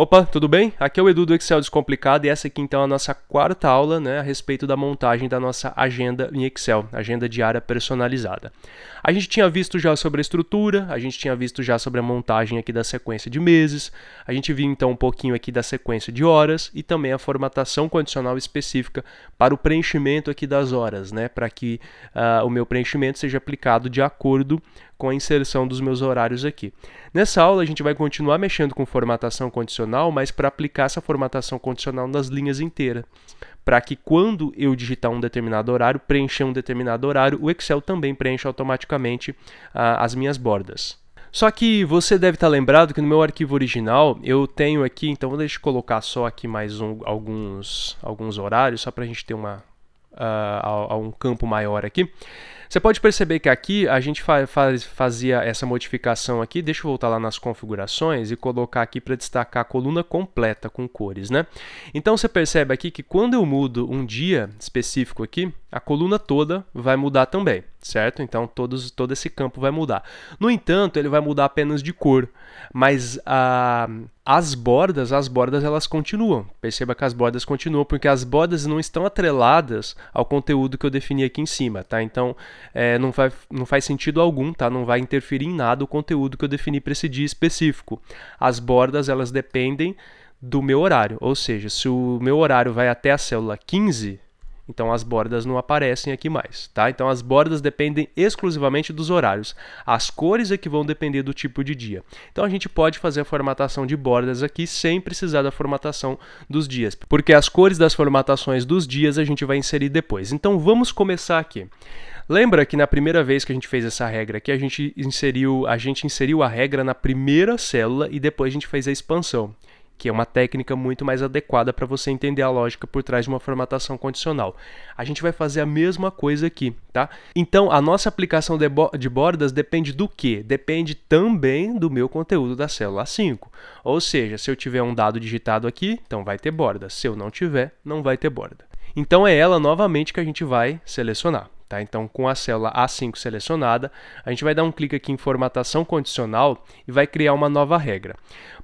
Opa, tudo bem? Aqui é o Edu do Excel Descomplicado e essa aqui então é a nossa quarta aula né, a respeito da montagem da nossa agenda em Excel, agenda diária personalizada. A gente tinha visto já sobre a estrutura, a gente tinha visto já sobre a montagem aqui da sequência de meses, a gente viu então um pouquinho aqui da sequência de horas e também a formatação condicional específica para o preenchimento aqui das horas, né, para que uh, o meu preenchimento seja aplicado de acordo com a inserção dos meus horários aqui. Nessa aula a gente vai continuar mexendo com formatação condicional, mas para aplicar essa formatação condicional nas linhas inteiras, para que quando eu digitar um determinado horário, preencher um determinado horário, o Excel também preencha automaticamente ah, as minhas bordas. Só que você deve estar tá lembrado que no meu arquivo original eu tenho aqui, então deixa eu colocar só aqui mais um, alguns, alguns horários, só para a gente ter uma, uh, um campo maior aqui. Você pode perceber que aqui a gente faz, fazia essa modificação aqui, deixa eu voltar lá nas configurações e colocar aqui para destacar a coluna completa com cores, né? Então você percebe aqui que quando eu mudo um dia específico aqui, a coluna toda vai mudar também certo? Então todos, todo esse campo vai mudar. No entanto, ele vai mudar apenas de cor, mas ah, as bordas, as bordas elas continuam. Perceba que as bordas continuam porque as bordas não estão atreladas ao conteúdo que eu defini aqui em cima, tá? Então é, não, vai, não faz sentido algum, tá? Não vai interferir em nada o conteúdo que eu defini para esse dia específico. As bordas elas dependem do meu horário, ou seja, se o meu horário vai até a célula 15, então as bordas não aparecem aqui mais, tá? Então as bordas dependem exclusivamente dos horários. As cores é que vão depender do tipo de dia. Então a gente pode fazer a formatação de bordas aqui sem precisar da formatação dos dias, porque as cores das formatações dos dias a gente vai inserir depois. Então vamos começar aqui. Lembra que na primeira vez que a gente fez essa regra aqui, a gente inseriu, a gente inseriu a regra na primeira célula e depois a gente fez a expansão que é uma técnica muito mais adequada para você entender a lógica por trás de uma formatação condicional. A gente vai fazer a mesma coisa aqui, tá? Então, a nossa aplicação de, bo de bordas depende do quê? Depende também do meu conteúdo da célula 5. Ou seja, se eu tiver um dado digitado aqui, então vai ter borda. Se eu não tiver, não vai ter borda. Então é ela novamente que a gente vai selecionar. Tá? Então, com a célula A5 selecionada, a gente vai dar um clique aqui em formatação condicional e vai criar uma nova regra.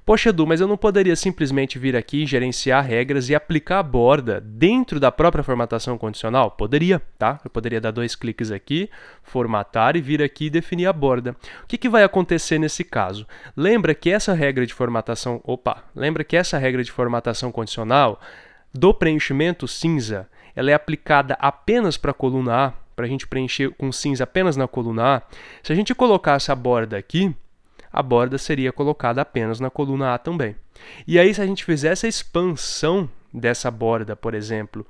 Poxa, Edu, mas eu não poderia simplesmente vir aqui, gerenciar regras e aplicar a borda dentro da própria formatação condicional? Poderia, tá? Eu poderia dar dois cliques aqui, formatar e vir aqui e definir a borda. O que, que vai acontecer nesse caso? Lembra que essa regra de formatação... Opa! Lembra que essa regra de formatação condicional do preenchimento cinza, ela é aplicada apenas para a coluna A, para a gente preencher com cinza apenas na coluna A, se a gente colocasse a borda aqui, a borda seria colocada apenas na coluna A também. E aí, se a gente fizesse a expansão dessa borda, por exemplo,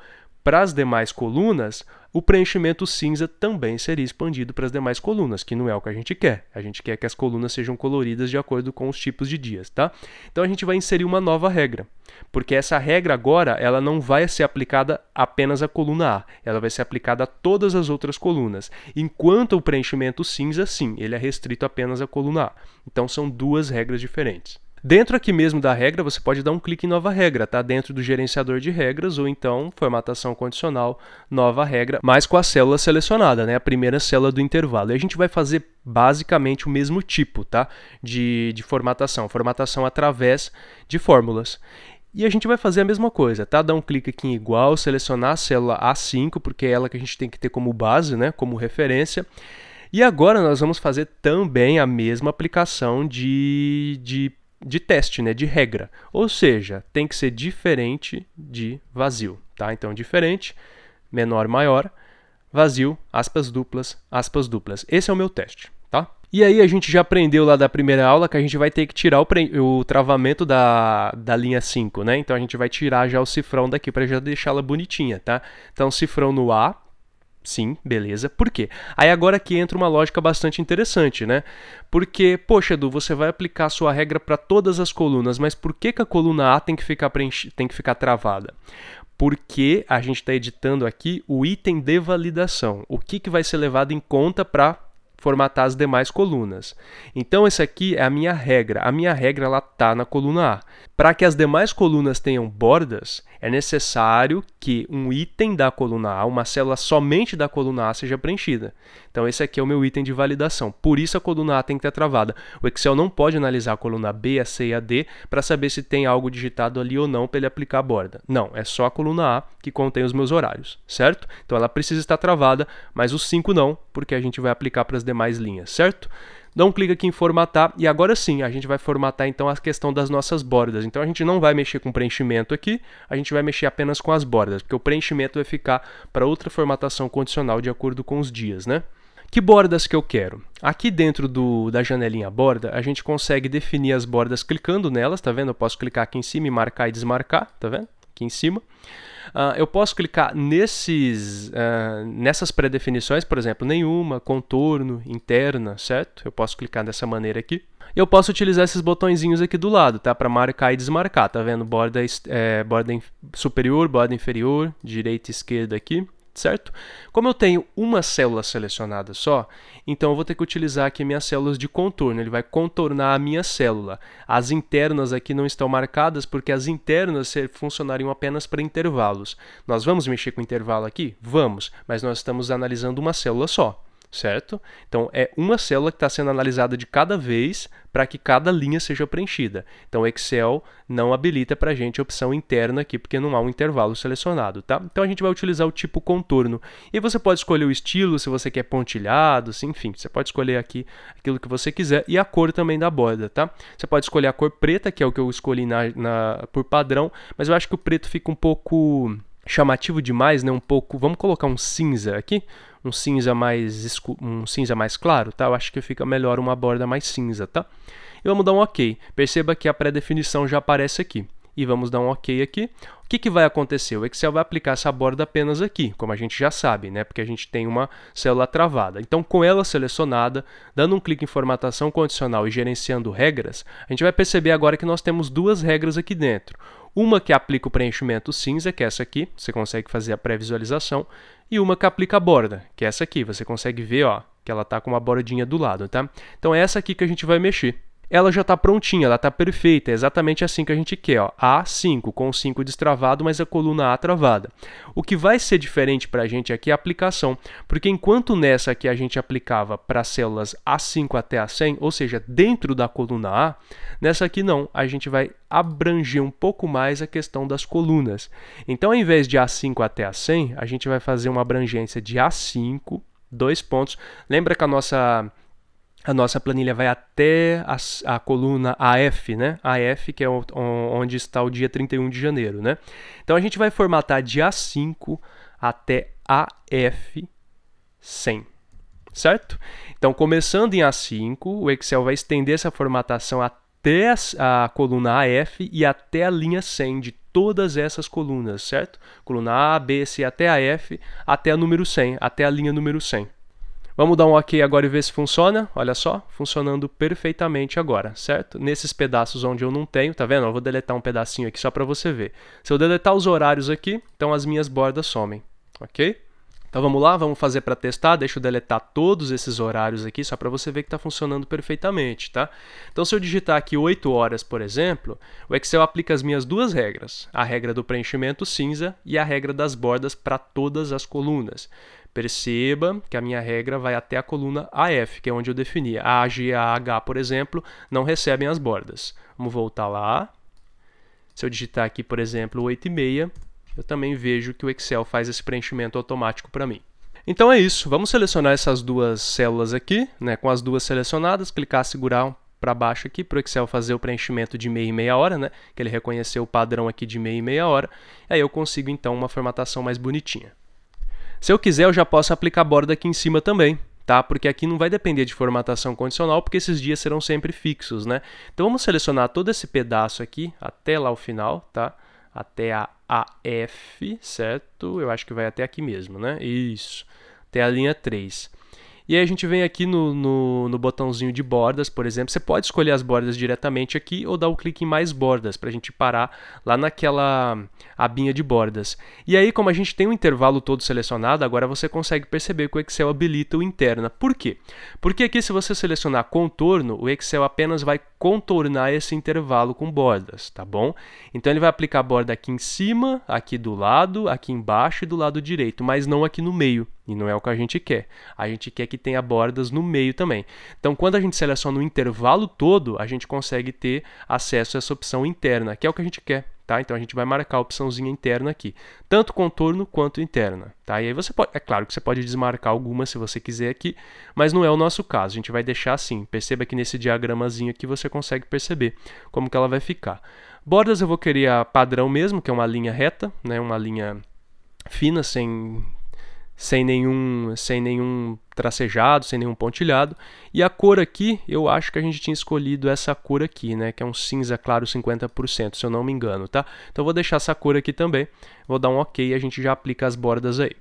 para as demais colunas, o preenchimento cinza também seria expandido para as demais colunas, que não é o que a gente quer. A gente quer que as colunas sejam coloridas de acordo com os tipos de dias, tá? Então a gente vai inserir uma nova regra, porque essa regra agora ela não vai ser aplicada apenas à coluna A, ela vai ser aplicada a todas as outras colunas, enquanto o preenchimento cinza, sim, ele é restrito apenas à coluna A. Então são duas regras diferentes. Dentro aqui mesmo da regra, você pode dar um clique em nova regra, tá? Dentro do gerenciador de regras ou então formatação condicional, nova regra, mas com a célula selecionada, né? A primeira célula do intervalo. E a gente vai fazer basicamente o mesmo tipo, tá? De, de formatação, formatação através de fórmulas. E a gente vai fazer a mesma coisa, tá? Dar um clique aqui em igual, selecionar a célula A5, porque é ela que a gente tem que ter como base, né? Como referência. E agora nós vamos fazer também a mesma aplicação de, de de teste, né, de regra. Ou seja, tem que ser diferente de vazio, tá? Então diferente, menor, maior, vazio, aspas duplas, aspas duplas. Esse é o meu teste, tá? E aí a gente já aprendeu lá da primeira aula que a gente vai ter que tirar o, o travamento da, da linha 5, né? Então a gente vai tirar já o cifrão daqui para já deixá-la bonitinha, tá? Então cifrão no A, Sim, beleza. Por quê? Aí agora que entra uma lógica bastante interessante, né? Porque, poxa, Edu, você vai aplicar a sua regra para todas as colunas, mas por que, que a coluna A tem que ficar preenche... tem que ficar travada? Porque a gente está editando aqui o item de validação. O que, que vai ser levado em conta para formatar as demais colunas. Então essa aqui é a minha regra. A minha regra ela tá na coluna A. Para que as demais colunas tenham bordas, é necessário que um item da coluna A, uma célula somente da coluna A seja preenchida. Então esse aqui é o meu item de validação. Por isso a coluna A tem que estar travada. O Excel não pode analisar a coluna B, a C e a D para saber se tem algo digitado ali ou não para ele aplicar a borda. Não, é só a coluna A que contém os meus horários, certo? Então ela precisa estar travada, mas os cinco não, porque a gente vai aplicar para as demais linhas, certo? Dá um clique aqui em formatar e agora sim a gente vai formatar então a questão das nossas bordas. Então a gente não vai mexer com preenchimento aqui, a gente vai mexer apenas com as bordas, porque o preenchimento vai ficar para outra formatação condicional de acordo com os dias, né? Que bordas que eu quero? Aqui dentro do, da janelinha borda, a gente consegue definir as bordas clicando nelas, tá vendo? Eu posso clicar aqui em cima e marcar e desmarcar, tá vendo? Aqui em cima. Uh, eu posso clicar nesses, uh, nessas pré-definições, por exemplo, nenhuma, contorno, interna, certo? Eu posso clicar dessa maneira aqui. E eu posso utilizar esses botõezinhos aqui do lado, tá? Para marcar e desmarcar, tá vendo? Borda, é, borda superior, borda inferior, direita e esquerda aqui certo? Como eu tenho uma célula selecionada só, então eu vou ter que utilizar aqui minhas células de contorno, ele vai contornar a minha célula. As internas aqui não estão marcadas porque as internas funcionariam apenas para intervalos. Nós vamos mexer com intervalo aqui? Vamos, mas nós estamos analisando uma célula só certo? Então é uma célula que está sendo analisada de cada vez para que cada linha seja preenchida. Então o Excel não habilita para a gente a opção interna aqui, porque não há um intervalo selecionado, tá? Então a gente vai utilizar o tipo contorno. E você pode escolher o estilo, se você quer pontilhado, se, enfim, você pode escolher aqui aquilo que você quiser e a cor também da borda, tá? Você pode escolher a cor preta, que é o que eu escolhi na, na por padrão, mas eu acho que o preto fica um pouco chamativo demais, né? Um pouco. Vamos colocar um cinza aqui, um cinza mais escuro, um cinza mais claro, tá? Eu acho que fica melhor uma borda mais cinza, tá? E vamos dar um OK. Perceba que a pré-definição já aparece aqui e vamos dar um OK aqui. O que, que vai acontecer? O Excel vai aplicar essa borda apenas aqui, como a gente já sabe, né? Porque a gente tem uma célula travada. Então, com ela selecionada, dando um clique em formatação condicional e gerenciando regras, a gente vai perceber agora que nós temos duas regras aqui dentro. Uma que aplica o preenchimento cinza, que é essa aqui, você consegue fazer a pré-visualização, e uma que aplica a borda, que é essa aqui, você consegue ver, ó, que ela está com uma bordinha do lado, tá? Então é essa aqui que a gente vai mexer ela já está prontinha, ela está perfeita, é exatamente assim que a gente quer. Ó. A5, com o 5 destravado, mas a coluna A travada. O que vai ser diferente para a gente aqui é a aplicação, porque enquanto nessa aqui a gente aplicava para células A5 até A100, ou seja, dentro da coluna A, nessa aqui não, a gente vai abranger um pouco mais a questão das colunas. Então, ao invés de A5 até A100, a gente vai fazer uma abrangência de A5, dois pontos. Lembra que a nossa a nossa planilha vai até a, a, coluna AF, né? AF, que é o, onde está o dia 31 de janeiro, né? Então a gente vai formatar de A5 até AF100, certo? Então começando em A5, o Excel vai estender essa formatação até a, a coluna AF e até a linha 100 de todas essas colunas, certo? Coluna A, B, C até AF, até a número 100, até a linha número 100. Vamos dar um OK agora e ver se funciona. Olha só, funcionando perfeitamente agora, certo? Nesses pedaços onde eu não tenho, tá vendo? Eu vou deletar um pedacinho aqui só para você ver. Se eu deletar os horários aqui, então as minhas bordas somem, ok? Então vamos lá, vamos fazer para testar. Deixa eu deletar todos esses horários aqui, só para você ver que está funcionando perfeitamente, tá? Então se eu digitar aqui 8 horas, por exemplo, o Excel aplica as minhas duas regras. A regra do preenchimento cinza e a regra das bordas para todas as colunas. Perceba que a minha regra vai até a coluna AF, que é onde eu defini. A, A, G, A, H, por exemplo, não recebem as bordas. Vamos voltar lá. Se eu digitar aqui, por exemplo, 8 e meia, eu também vejo que o Excel faz esse preenchimento automático para mim. Então é isso, vamos selecionar essas duas células aqui, né, com as duas selecionadas, clicar, segurar para baixo aqui para o Excel fazer o preenchimento de meia e meia hora, né, que ele reconheceu o padrão aqui de meia e meia hora, aí eu consigo então uma formatação mais bonitinha. Se eu quiser, eu já posso aplicar a borda aqui em cima também, tá? Porque aqui não vai depender de formatação condicional, porque esses dias serão sempre fixos, né? Então vamos selecionar todo esse pedaço aqui até lá o final, tá? Até a a f certo? Eu acho que vai até aqui mesmo, né? Isso, até a linha 3. E aí a gente vem aqui no, no, no botãozinho de bordas, por exemplo. Você pode escolher as bordas diretamente aqui ou dar o um clique em mais bordas para a gente parar lá naquela abinha de bordas. E aí, como a gente tem o um intervalo todo selecionado, agora você consegue perceber que o Excel habilita o interna. Por quê? Porque aqui se você selecionar contorno, o Excel apenas vai contornar esse intervalo com bordas, tá bom? Então ele vai aplicar a borda aqui em cima, aqui do lado, aqui embaixo e do lado direito, mas não aqui no meio. E não é o que a gente quer. A gente quer que tenha bordas no meio também. Então, quando a gente seleciona o intervalo todo, a gente consegue ter acesso a essa opção interna, que é o que a gente quer. Tá? Então a gente vai marcar a opçãozinha interna aqui, tanto contorno quanto interna, tá? E aí você pode, é claro que você pode desmarcar alguma se você quiser aqui, mas não é o nosso caso. A gente vai deixar assim. Perceba que nesse diagramazinho aqui você consegue perceber como que ela vai ficar. Bordas eu vou querer a padrão mesmo, que é uma linha reta, né? Uma linha fina sem sem nenhum, sem nenhum tracejado, sem nenhum pontilhado. E a cor aqui, eu acho que a gente tinha escolhido essa cor aqui, né? Que é um cinza claro 50%, se eu não me engano, tá? Então vou deixar essa cor aqui também, vou dar um ok e a gente já aplica as bordas aí.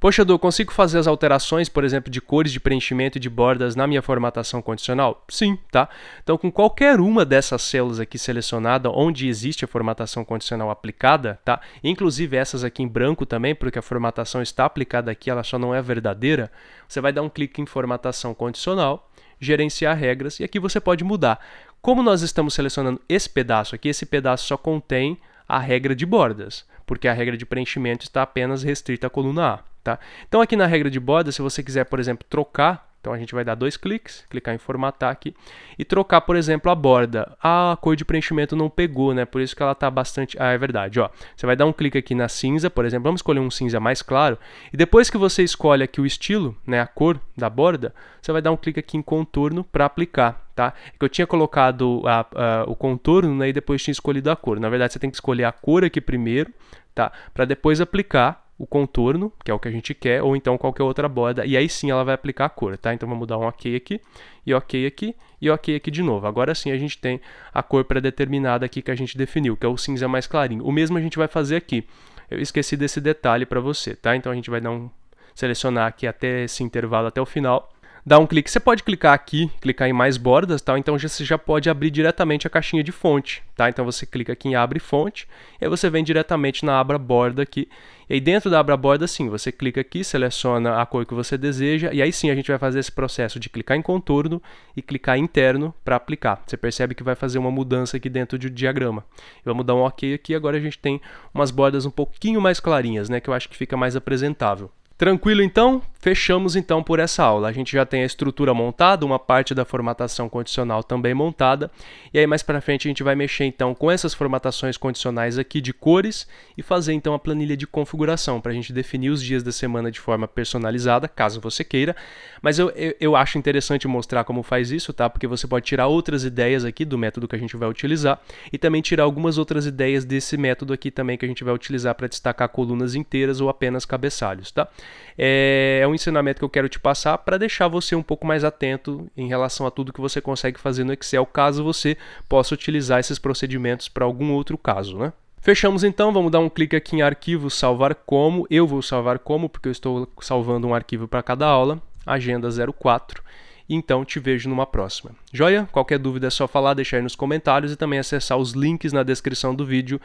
Poxa, Edu, consigo fazer as alterações, por exemplo, de cores de preenchimento e de bordas na minha formatação condicional? Sim, tá? Então, com qualquer uma dessas células aqui selecionada, onde existe a formatação condicional aplicada, tá? Inclusive essas aqui em branco também, porque a formatação está aplicada aqui, ela só não é verdadeira. Você vai dar um clique em formatação condicional, gerenciar regras, e aqui você pode mudar. Como nós estamos selecionando esse pedaço aqui, esse pedaço só contém a regra de bordas, porque a regra de preenchimento está apenas restrita à coluna A. Tá? Então aqui na regra de borda, se você quiser, por exemplo, trocar, então a gente vai dar dois cliques, clicar em formatar aqui e trocar, por exemplo, a borda. Ah, a cor de preenchimento não pegou, né? Por isso que ela está bastante... Ah, é verdade, ó. Você vai dar um clique aqui na cinza, por exemplo, vamos escolher um cinza mais claro e depois que você escolhe aqui o estilo, né, a cor da borda, você vai dar um clique aqui em contorno para aplicar. Tá? É que eu tinha colocado a, a, o contorno né, e depois tinha escolhido a cor. Na verdade, você tem que escolher a cor aqui primeiro, tá? Para depois aplicar o contorno, que é o que a gente quer, ou então qualquer outra borda, e aí sim ela vai aplicar a cor, tá? Então vamos dar um ok aqui, e ok aqui, e ok aqui de novo. Agora sim a gente tem a cor pré-determinada aqui que a gente definiu, que é o cinza mais clarinho. O mesmo a gente vai fazer aqui. Eu esqueci desse detalhe para você, tá? Então a gente vai dar um selecionar aqui até esse intervalo até o final Dá um clique. Você pode clicar aqui, clicar em mais bordas, tal, então você já pode abrir diretamente a caixinha de fonte, tá? Então você clica aqui em abre fonte, e aí você vem diretamente na abra borda aqui. E aí dentro da abra borda, sim, você clica aqui, seleciona a cor que você deseja, e aí sim a gente vai fazer esse processo de clicar em contorno e clicar interno para aplicar. Você percebe que vai fazer uma mudança aqui dentro do diagrama. Vamos dar um ok aqui, agora a gente tem umas bordas um pouquinho mais clarinhas, né, que eu acho que fica mais apresentável. Tranquilo então? Fechamos então por essa aula. A gente já tem a estrutura montada, uma parte da formatação condicional também montada, e aí mais para frente a gente vai mexer então com essas formatações condicionais aqui de cores e fazer então a planilha de configuração para a gente definir os dias da semana de forma personalizada, caso você queira. Mas eu, eu, eu acho interessante mostrar como faz isso, tá? Porque você pode tirar outras ideias aqui do método que a gente vai utilizar e também tirar algumas outras ideias desse método aqui também que a gente vai utilizar para destacar colunas inteiras ou apenas cabeçalhos, tá? É, é, um ensinamento que eu quero te passar para deixar você um pouco mais atento em relação a tudo que você consegue fazer no Excel, caso você possa utilizar esses procedimentos para algum outro caso, né? Fechamos então, vamos dar um clique aqui em arquivo, salvar como. Eu vou salvar como, porque eu estou salvando um arquivo para cada aula, agenda 04. Então te vejo numa próxima. Joia? Qualquer dúvida é só falar, deixar aí nos comentários e também acessar os links na descrição do vídeo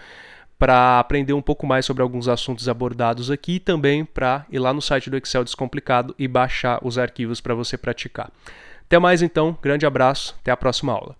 para aprender um pouco mais sobre alguns assuntos abordados aqui e também para ir lá no site do Excel Descomplicado e baixar os arquivos para você praticar. Até mais então, grande abraço, até a próxima aula.